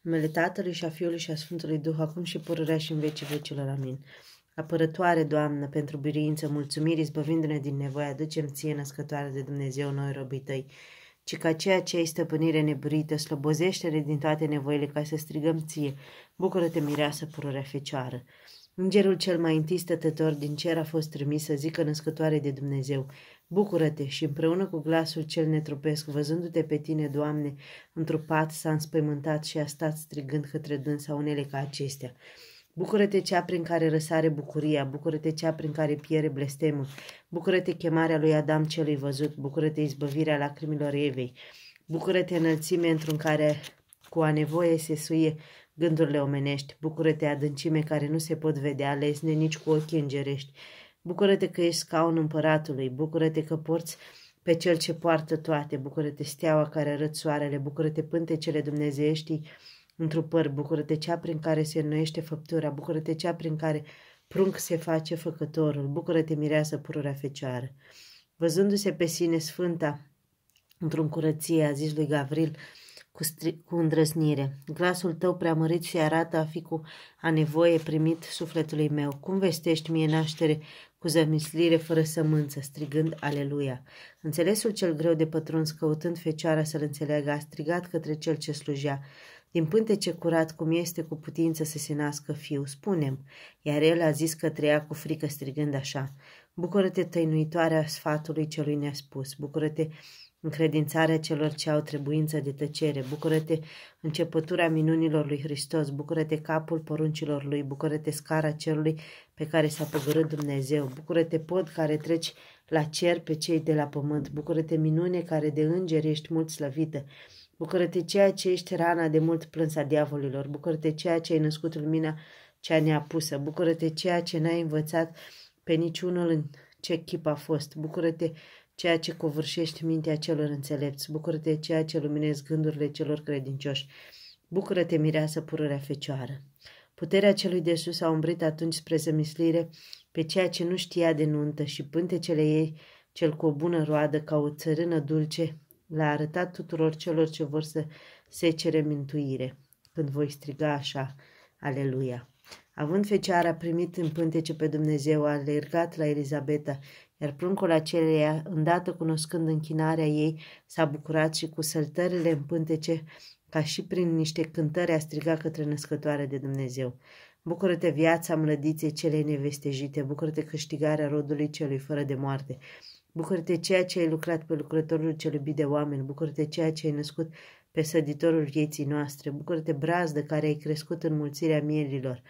numele Tatălui și a Fiului și a Sfântului Duh, acum și pururea și în vecii vecilor. Amin. Apărătoare, Doamnă, pentru biruință, mulțumiri, izbăvindu-ne din nevoie, aducem ție născătoare de Dumnezeu noi robii tăi, ci ca ceea ce ai stăpânire neburită, slobozește-ne din toate nevoile ca să strigăm ție, bucură-te mireasă pururea fecioară. Îngerul cel mai întâi stătător din cer a fost trimis să zică născătoare de Dumnezeu, Bucură-te și împreună cu glasul cel netrupesc, văzându-te pe tine, Doamne, întrupat s-a înspăimântat și a stat strigând către dânsa unele ca acestea. Bucură-te cea prin care răsare bucuria, bucură-te cea prin care piere blestemul, bucură-te chemarea lui Adam celui văzut, bucură-te izbăvirea lacrimilor Evei, bucură-te înălțime într-un care cu a nevoie se suie gândurile omenești, bucură-te adâncime care nu se pot vedea lesne nici cu ochii îngerești, Bucură-te că ești scaun împăratului, bucură-te că porți pe cel ce poartă toate, bucură-te steaua care arăt soarele, bucură-te pântecele dumnezeieștii păr, bucură-te cea prin care se înnoiește făptura, bucură-te cea prin care prunc se face făcătorul, bucură-te mireasă pururea fecioară. Văzându-se pe sine sfânta, într-un curăție, a zis lui Gavril, cu, stri- cu îndrăznire. Glasul tău preamărit și arată a fi cu a nevoie primit sufletului meu. Cum vestești mie naștere cu zămislire fără sămânță, strigând Aleluia. Înțelesul cel greu de pătruns, căutând fecioara să-l înțeleagă, a strigat către cel ce slujea. Din ce curat, cum este cu putință să se nască fiu, spunem. Iar el a zis că treia cu frică, strigând așa. Bucură-te, tăinuitoarea sfatului celui ne-a spus. Bucură-te, încredințarea celor ce au trebuință de tăcere, bucură-te începătura minunilor lui Hristos, bucură-te capul poruncilor lui, bucură-te scara celui pe care s-a pogorât Dumnezeu. Bucură-te, pod care treci la cer pe cei de la pământ. Bucură-te, minune care de îngeri ești mult slăvită. Bucură-te ceea ce ești rana de mult plâns a diavolilor. Bucură-te ceea ce ai născut lumina cea neapusă. Bucură-te ceea ce n-ai învățat pe niciunul în ce chip a fost. Bucură-te ceea ce covârșești mintea celor înțelepți. Bucură-te ceea ce luminezi gândurile celor credincioși. Bucură-te, mireasă pururea fecioară. Puterea celui de sus a umbrit atunci spre zămislire pe ceea ce nu știa de nuntă și pântecele ei, cel cu o bună roadă, ca o țărână dulce, l-a arătat tuturor celor ce vor să se cere mintuire, când voi striga așa, Aleluia! Având fecioara primit în pântece pe Dumnezeu, a alergat la Elizabeta, iar pruncul aceleia, îndată cunoscând închinarea ei, s-a bucurat și cu săltările în pântece ca și prin niște cântări a striga către născătoare de Dumnezeu. Bucură-te viața mlădiței celei nevestejite, bucură-te câștigarea rodului celui fără de moarte, bucură-te ceea ce ai lucrat pe lucrătorul cel iubit de oameni, bucură-te ceea ce ai născut pe săditorul vieții noastre, bucură-te brazdă care ai crescut în mulțirea mielilor,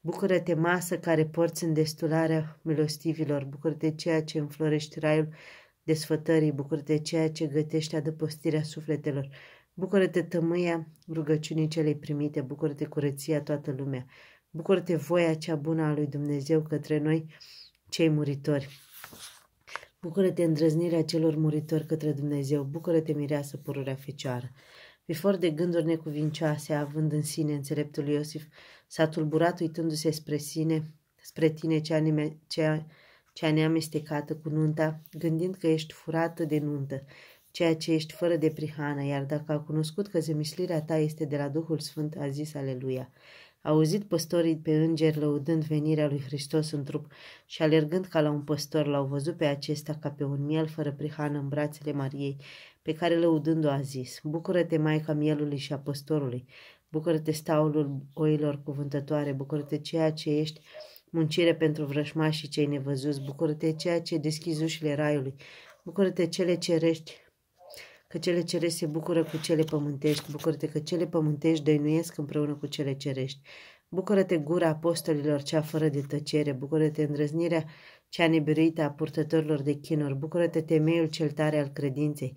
bucură-te masă care porți în destularea milostivilor, bucură-te ceea ce înflorești raiul desfătării, bucură-te ceea ce gătești adăpostirea sufletelor, Bucură-te tămâia rugăciunii celei primite, bucură-te curăția toată lumea, bucură-te voia cea bună a lui Dumnezeu către noi cei muritori. Bucură-te îndrăznirea celor muritori către Dumnezeu, bucură-te mireasă pururea fecioară. Vifor de gânduri necuvincioase, având în sine înțeleptul Iosif, s-a tulburat uitându-se spre sine, spre tine cea, cea, cea neamestecată cu nunta, gândind că ești furată de nuntă ceea ce ești fără de prihană, iar dacă a cunoscut că zemislirea ta este de la Duhul Sfânt, a zis Aleluia. A auzit păstorii pe îngeri lăudând venirea lui Hristos în trup și alergând ca la un păstor, l-au văzut pe acesta ca pe un miel fără prihană în brațele Mariei, pe care lăudându o a zis, Bucură-te, Maica mielului și a păstorului, bucură-te, staulul oilor cuvântătoare, bucură-te ceea ce ești muncire pentru vrășmașii cei nevăzuți, bucură-te ceea ce deschizi ușile raiului, bucură-te cele cerești, că cele cerești se bucură cu cele pământești, bucură-te că cele pământești dăinuiesc împreună cu cele cerești. Bucură-te gura apostolilor cea fără de tăcere, bucură-te îndrăznirea cea nebirită a purtătorilor de chinuri, bucură-te temeiul cel tare al credinței,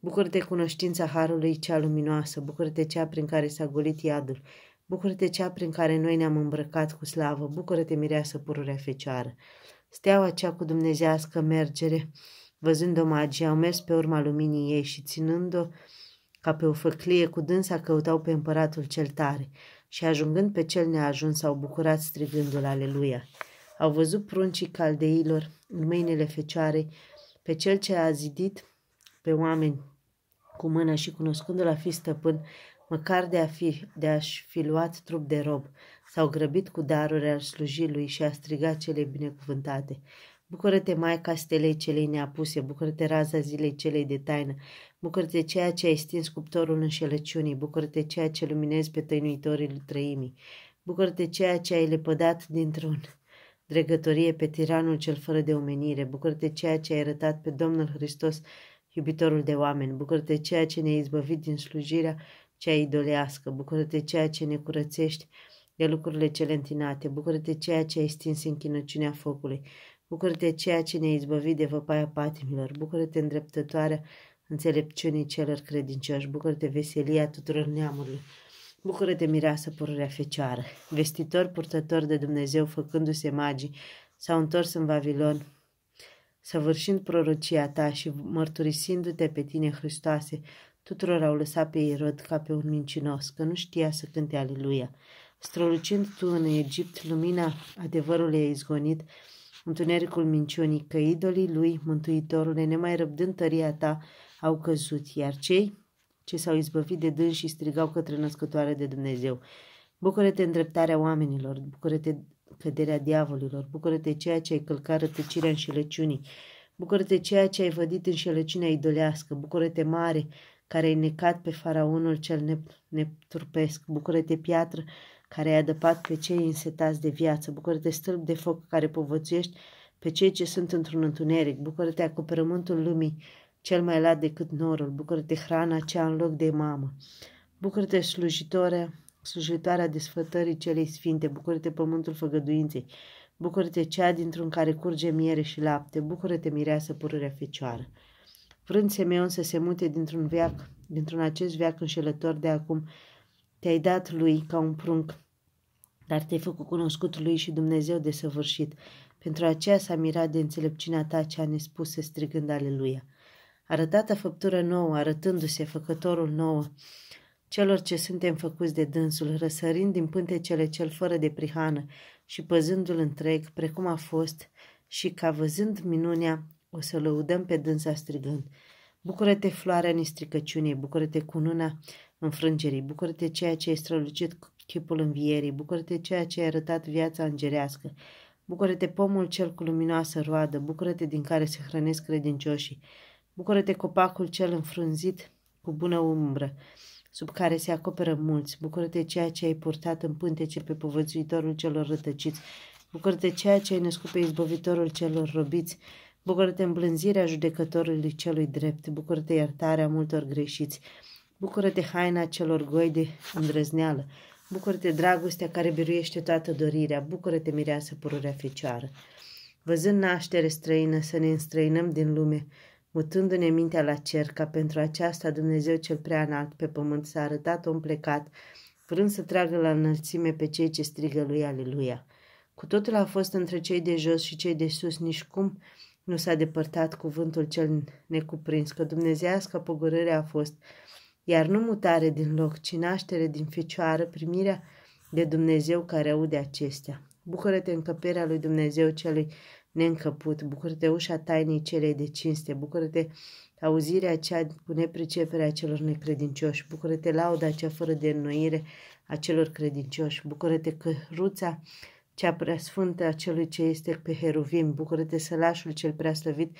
bucură-te cunoștința harului cea luminoasă, bucură-te cea prin care s-a golit iadul, bucură-te cea prin care noi ne-am îmbrăcat cu slavă, bucură-te mireasă pururea fecioară, steaua cea cu dumnezească mergere, Văzând-o magie, au mers pe urma luminii ei și ținând-o ca pe o făclie cu dânsa căutau pe împăratul cel tare și ajungând pe cel neajuns s-au bucurat strigându-l Aleluia. Au văzut pruncii caldeilor în mâinile fecioarei pe cel ce a zidit pe oameni cu mână și cunoscându-l a fi stăpân, măcar de, a fi, de a-și fi luat trup de rob, s-au grăbit cu daruri al slujii lui și a strigat cele binecuvântate. Bucură-te, Maica stelei celei neapuse, bucură-te, raza zilei celei de taină, bucură-te ceea ce ai stins cuptorul înșelăciunii, bucură-te ceea ce luminezi pe tăinuitorii trăimii, bucură-te ceea ce ai lepădat dintr-un dregătorie pe tiranul cel fără de omenire, bucură-te ceea ce ai arătat pe Domnul Hristos, iubitorul de oameni, bucură-te ceea ce ne-ai izbăvit din slujirea cea idolească, bucură-te ceea ce ne curățești de lucrurile cele întinate, bucură-te ceea ce ai stins în chinăciunea focului, Bucură-te ceea ce ne-ai izbăvit de văpaia patimilor, bucură-te îndreptătoarea înțelepciunii celor credincioși, bucură-te veselia tuturor neamurilor, bucură-te mireasă pururea fecioară, vestitor purtător de Dumnezeu făcându-se magii, s-au întors în Vavilon, săvârșind prorocia ta și mărturisindu-te pe tine, Hristoase, tuturor au lăsat pe Irod ca pe un mincinos, că nu știa să cânte Aliluia. Strălucind tu în Egipt lumina adevărului a izgonit, întunericul minciunii, că idolii lui, Mântuitorule, nemai răbdând tăria ta, au căzut, iar cei ce s-au izbăvit de dâns și strigau către născătoare de Dumnezeu. Bucură-te îndreptarea oamenilor, bucură-te căderea diavolilor, bucură-te ceea ce ai călcat rătăcirea înșelăciunii, bucură-te ceea ce ai vădit înșelăciunea idolească, bucură-te mare, care ai necat pe faraonul cel nep- neturpesc, bucură-te piatră care ai adăpat pe cei însetați de viață, bucură te stâlp de foc care povățuiești pe cei ce sunt într-un întuneric, bucură-te acoperământul lumii cel mai lat decât norul, bucură-te hrana cea în loc de mamă, bucură-te slujitoarea, slujitoarea desfătării celei sfinte, bucură-te pământul făgăduinței, bucură-te cea dintr-un care curge miere și lapte, bucură-te mireasă pururea fecioară. Vrând Semeon să se mute dintr-un veac, dintr-un acest veac înșelător de acum, te-ai dat lui ca un prunc dar te-ai făcut cunoscut lui și Dumnezeu de săvârșit. Pentru aceea s-a mirat de înțelepciunea ta cea nespusă strigând aleluia. Arătată făptură nouă, arătându-se făcătorul nouă, celor ce suntem făcuți de dânsul, răsărind din pântecele cel fără de prihană și păzându-l întreg, precum a fost, și ca văzând minunea, o să lăudăm pe dânsa strigând. Bucură-te floarea nistricăciunii, bucură-te cununa înfrângerii, bucură-te ceea ce ai strălucit chipul învierii, bucură-te ceea ce ai arătat viața îngerească, bucură-te pomul cel cu luminoasă roadă, bucură-te din care se hrănesc credincioșii, bucură-te copacul cel înfrunzit cu bună umbră, sub care se acoperă mulți, bucură-te ceea ce ai purtat în pântece pe povățuitorul celor rătăciți, bucură-te ceea ce ai născut pe izbăvitorul celor robiți, bucură-te îmblânzirea judecătorului celui drept, bucură-te iertarea multor greșiți, bucură-te haina celor goi de îndrăzneală, Bucură-te, dragostea care biruiește toată dorirea, bucură-te, mireasă pururea fecioară. Văzând naștere străină, să ne înstrăinăm din lume, mutându-ne mintea la cer, ca pentru aceasta Dumnezeu cel prea înalt pe pământ s-a arătat om plecat, vrând să tragă la înălțime pe cei ce strigă lui Aleluia. Cu totul a fost între cei de jos și cei de sus, nici cum nu s-a depărtat cuvântul cel necuprins, că dumnezească pogorârea a fost iar nu mutare din loc, ci naștere din fecioară, primirea de Dumnezeu care aude acestea. Bucură-te încăperea lui Dumnezeu celui neîncăput, bucură-te ușa tainei celei de cinste, bucură-te auzirea cea cu nepriceperea celor necredincioși, bucură-te lauda cea fără de înnoire a celor credincioși, bucură-te căruța cea prea sfântă a celui ce este pe heruvim, bucură-te sălașul cel prea slăvit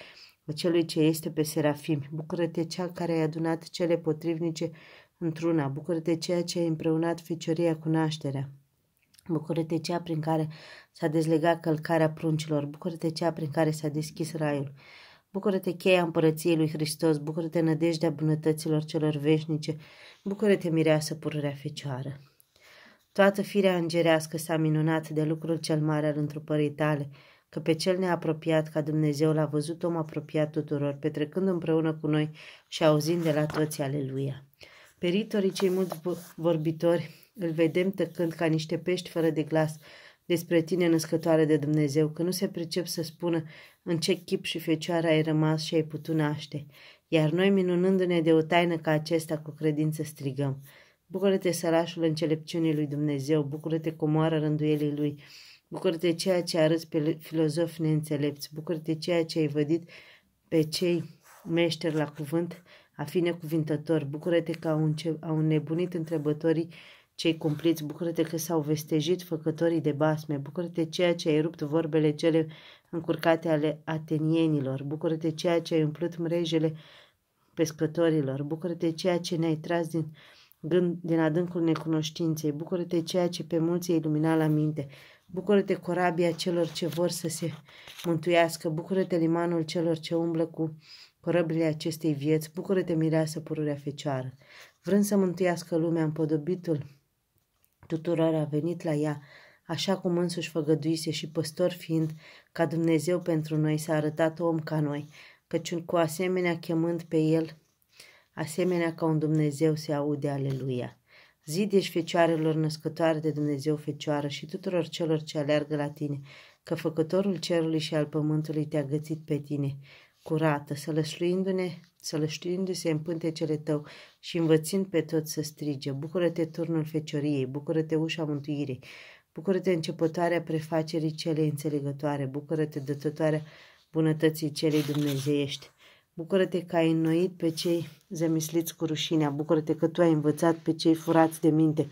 celui ce este pe Serafim, bucură-te cea care ai adunat cele potrivnice într-una, bucură-te ceea ce ai împreunat fecioria cu nașterea. Bucură-te cea prin care s-a dezlegat călcarea pruncilor, bucură-te cea prin care s-a deschis raiul. Bucură-te cheia împărăției lui Hristos, bucură-te nădejdea bunătăților celor veșnice, bucură-te mireasă pururea fecioară. Toată firea îngerească s-a minunat de lucrul cel mare al întrupării tale, că pe cel neapropiat ca Dumnezeu l-a văzut om apropiat tuturor, petrecând împreună cu noi și auzind de la toți Aleluia. Peritorii cei mulți vorbitori îl vedem tăcând ca niște pești fără de glas despre tine născătoare de Dumnezeu, că nu se pricep să spună în ce chip și fecioară ai rămas și ai putut naște. Iar noi, minunându-ne de o taină ca acesta, cu credință strigăm. Bucură-te, sărașul înțelepciunii lui Dumnezeu, bucură-te, comoară rânduielii lui, Bucură-te de ceea ce arăți pe filozofi neînțelepți, bucură-te de ceea ce ai vădit pe cei meșteri la cuvânt, a fi necuvintător, bucură-te că au, înce- au nebunit întrebătorii cei cumpliți, bucură-te că s-au vestejit făcătorii de basme, bucură-te ceea ce ai rupt vorbele cele încurcate ale atenienilor, bucură-te ceea ce ai umplut mrejele pescătorilor, bucură-te ceea ce ne-ai tras din gând din adâncul necunoștinței, bucură-te ceea ce pe mulți ai iluminat la minte, Bucură-te corabia celor ce vor să se mântuiască, bucură-te limanul celor ce umblă cu corăbile acestei vieți, bucură-te mireasă pururea fecioară. Vrând să mântuiască lumea, împodobitul tuturor a venit la ea, așa cum însuși făgăduise și păstor fiind, ca Dumnezeu pentru noi s-a arătat om ca noi, căci cu asemenea chemând pe el, asemenea ca un Dumnezeu se aude aleluia. Zidești fecioarelor născătoare de Dumnezeu Fecioară și tuturor celor ce aleargă la tine, că făcătorul cerului și al pământului te-a gățit pe tine, curată, sălășluindu-ne, sălășluindu-se în pântecele tău și învățind pe toți să strige, bucură-te turnul fecioriei, bucură-te ușa mântuirii, bucură-te începătoarea prefacerii celei înțelegătoare, bucură-te dătătoarea bunătății celei dumnezeiești. Bucură-te că ai înnoit pe cei zemisliți cu rușinea, bucură-te că tu ai învățat pe cei furați de minte,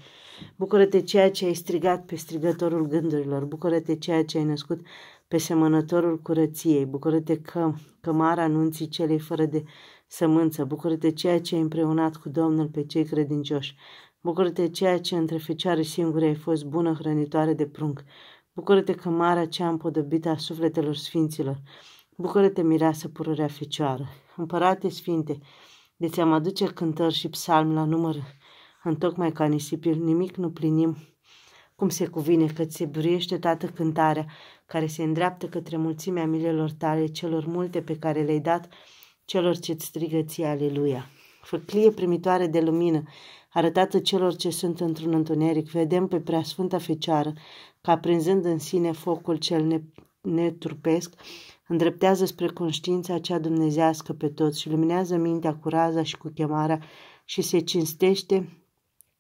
bucură-te ceea ce ai strigat pe strigătorul gândurilor, bucură-te ceea ce ai născut pe semănătorul curăției, bucură-te că cămara anunții celei fără de sămânță, bucură-te ceea ce ai împreunat cu Domnul pe cei credincioși, bucură-te ceea ce între fecioare singure ai fost bună hrănitoare de prunc, bucură-te că marea cea împodobită a sufletelor sfinților, Bucură-te, mireasă pururea fecioară, împărate sfinte, de ți-am aduce cântări și Psalm la număr, tocmai ca nisipil, nimic nu plinim, cum se cuvine că ți se buruiește toată cântarea, care se îndreaptă către mulțimea milelor tale, celor multe pe care le-ai dat, celor ce-ți strigă ție, aleluia. Făclie primitoare de lumină, arătată celor ce sunt într-un întuneric, vedem pe preasfânta fecioară, ca prinzând în sine focul cel ne- netrupesc, îndreptează spre conștiința cea dumnezească pe toți și luminează mintea cu raza și cu chemarea și se cinstește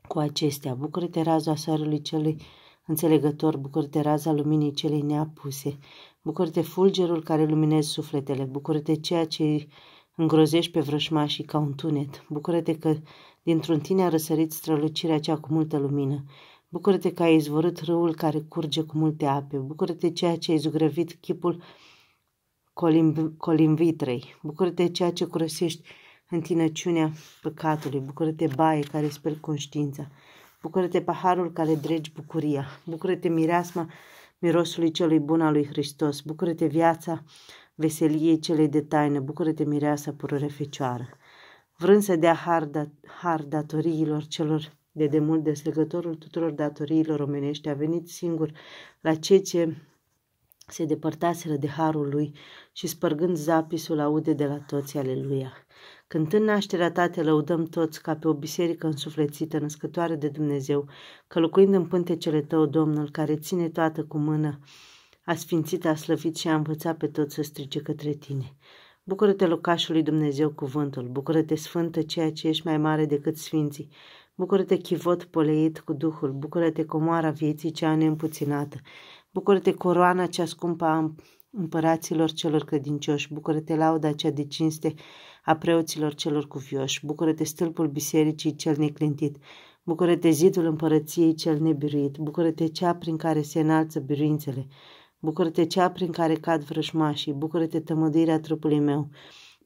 cu acestea. Bucură-te raza soarelui celui înțelegător, bucură-te raza luminii celei neapuse, bucură-te fulgerul care luminezi sufletele, bucură-te ceea ce îngrozești pe vrășmașii ca un tunet, bucură-te că dintr-un tine a răsărit strălucirea cea cu multă lumină, bucură-te că ai izvorât râul care curge cu multe ape, bucură-te ceea ce ai zugrăvit chipul colimb, colimvitrei. Bucură-te ceea ce curăsești întinăciunea păcatului. Bucură-te baie care speli conștiința. Bucură-te paharul care dregi bucuria. Bucură-te mireasma mirosului celui bun al lui Hristos. Bucură-te viața veseliei celei de taină. Bucură-te mireasa purure fecioară. Vrând să dea har, dat, har datoriilor celor de demult deslegătorul tuturor datoriilor omenești a venit singur la cei ce se depărtaseră de harul lui și spărgând zapisul aude de la toți Aleluia. Cântând nașterea ta te lăudăm toți ca pe o biserică însuflețită, născătoare de Dumnezeu, că locuind în pântecele tău, Domnul, care ține toată cu mână, a sfințit, a slăvit și a învățat pe toți să strige către tine. Bucură-te locașului Dumnezeu cuvântul, bucură-te sfântă ceea ce ești mai mare decât sfinții, bucură-te chivot poleit cu Duhul, bucură-te comoara vieții cea neîmpuținată, Bucură-te, coroana cea scumpă a împăraților celor credincioși, bucură-te, lauda cea de cinste a preoților celor cuvioși, bucură-te, stâlpul bisericii cel neclintit, bucură-te, zidul împărăției cel nebiruit, bucură-te, cea prin care se înalță biruințele, bucură-te, cea prin care cad vrășmașii, bucură-te, tămăduirea trupului meu,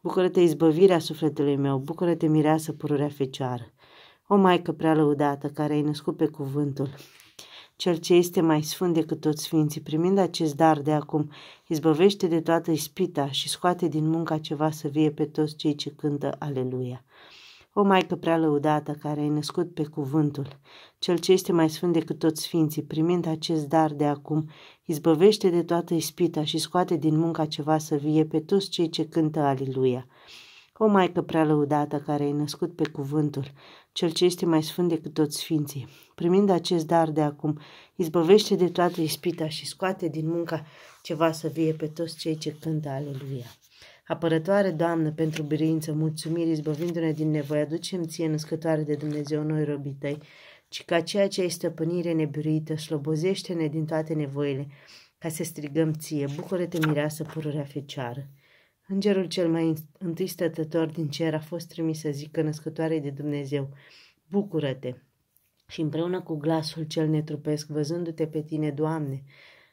bucură-te, izbăvirea sufletului meu, bucură-te, mireasă pururea fecioară. O Maică prea lăudată, care ai născut pe cuvântul, cel ce este mai sfânt decât toți sfinții, primind acest dar de acum, izbăvește de toată ispita și scoate din munca ceva să vie pe toți cei ce cântă Aleluia. O Maică prea lăudată, care ai născut pe cuvântul, cel ce este mai sfânt decât toți sfinții, primind acest dar de acum, izbăvește de toată ispita și scoate din munca ceva să vie pe toți cei ce cântă Aleluia. O Maică prea lăudată, care ai născut pe cuvântul, cel ce este mai sfânt decât toți sfinții. Primind acest dar de acum, izbăvește de toată ispita și scoate din munca ceva să vie pe toți cei ce cântă Aleluia. Apărătoare, Doamnă, pentru biruință, mulțumiri, izbăvindu-ne din nevoie, aducem ție născătoare de Dumnezeu noi robii tăi, ci ca ceea ce ai stăpânire nebiruită, slobozește-ne din toate nevoile, ca să strigăm ție, bucură-te mireasă pururea fecioară. Îngerul cel mai întâi stătător din cer a fost trimis să zică născătoarei de Dumnezeu, bucură-te! Și împreună cu glasul cel netrupesc, văzându-te pe tine, Doamne,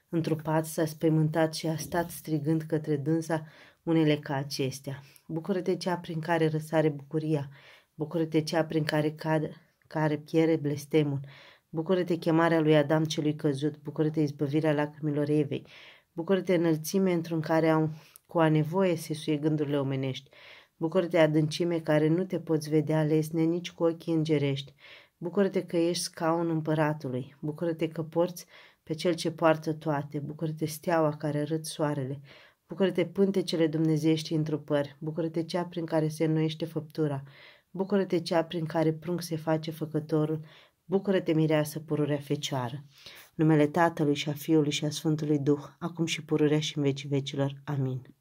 întrupat s-a spământat și a stat strigând către dânsa unele ca acestea. Bucură-te cea prin care răsare bucuria, bucură-te cea prin care cad, care piere blestemul, bucură-te chemarea lui Adam celui căzut, bucură-te izbăvirea lacrimilor Evei, bucură-te înălțime într-un care au cu a nevoie se suie gândurile omenești. Bucură te adâncime care nu te poți vedea lesne nici cu ochii îngerești. Bucură-te că ești scaun împăratului. Bucură-te că porți pe cel ce poartă toate. Bucură-te steaua care râd soarele. Bucură-te pântecele dumnezeiești într-o păr. Bucură-te cea prin care se înnoiește făptura. Bucură-te cea prin care prunc se face făcătorul. Bucură-te mireasă pururea fecioară. Numele Tatălui și a Fiului și a Sfântului Duh, acum și pururea și în vecii vecilor. Amin.